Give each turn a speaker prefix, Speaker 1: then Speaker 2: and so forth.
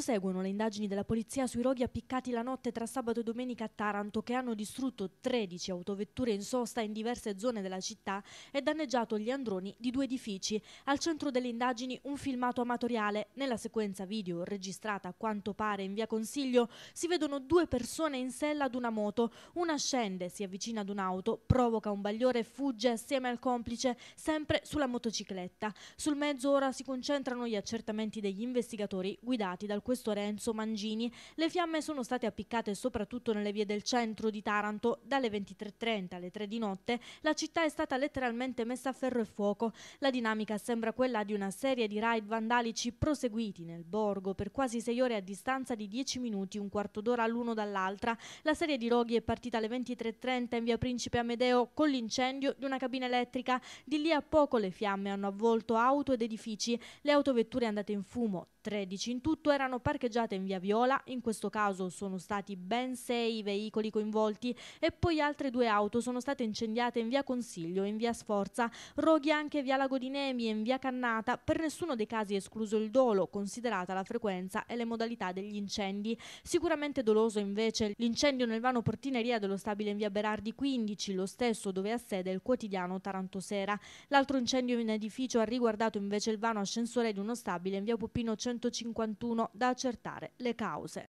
Speaker 1: Proseguono le indagini della polizia sui roghi appiccati la notte tra sabato e domenica a Taranto che hanno distrutto 13 autovetture in sosta in diverse zone della città e danneggiato gli androni di due edifici. Al centro delle indagini un filmato amatoriale. Nella sequenza video registrata a quanto pare in via Consiglio si vedono due persone in sella ad una moto. Una scende, si avvicina ad un'auto, provoca un bagliore e fugge assieme al complice sempre sulla motocicletta. Sul mezzo ora si concentrano gli accertamenti degli investigatori guidati dal questo Renzo Mangini, le fiamme sono state appiccate soprattutto nelle vie del centro di Taranto. Dalle 23.30 alle 3 di notte la città è stata letteralmente messa a ferro e fuoco. La dinamica sembra quella di una serie di raid vandalici proseguiti nel borgo per quasi sei ore a distanza di 10 minuti, un quarto d'ora l'uno dall'altra. La serie di roghi è partita alle 23.30 in via Principe Amedeo con l'incendio di una cabina elettrica. Di lì a poco le fiamme hanno avvolto auto ed edifici, le autovetture andate in fumo, 13 in tutto erano parcheggiate in via Viola, in questo caso sono stati ben 6 i veicoli coinvolti e poi altre due auto sono state incendiate in via Consiglio, in via Sforza, roghi anche via Lago di Nemi e in via Cannata, per nessuno dei casi escluso il dolo, considerata la frequenza e le modalità degli incendi. Sicuramente doloso invece l'incendio nel vano portineria dello stabile in via Berardi 15, lo stesso dove ha sede il quotidiano Taranto Sera. L'altro incendio in edificio ha riguardato invece il vano ascensore di uno stabile in via Pupino Centrale 151 da accertare le cause.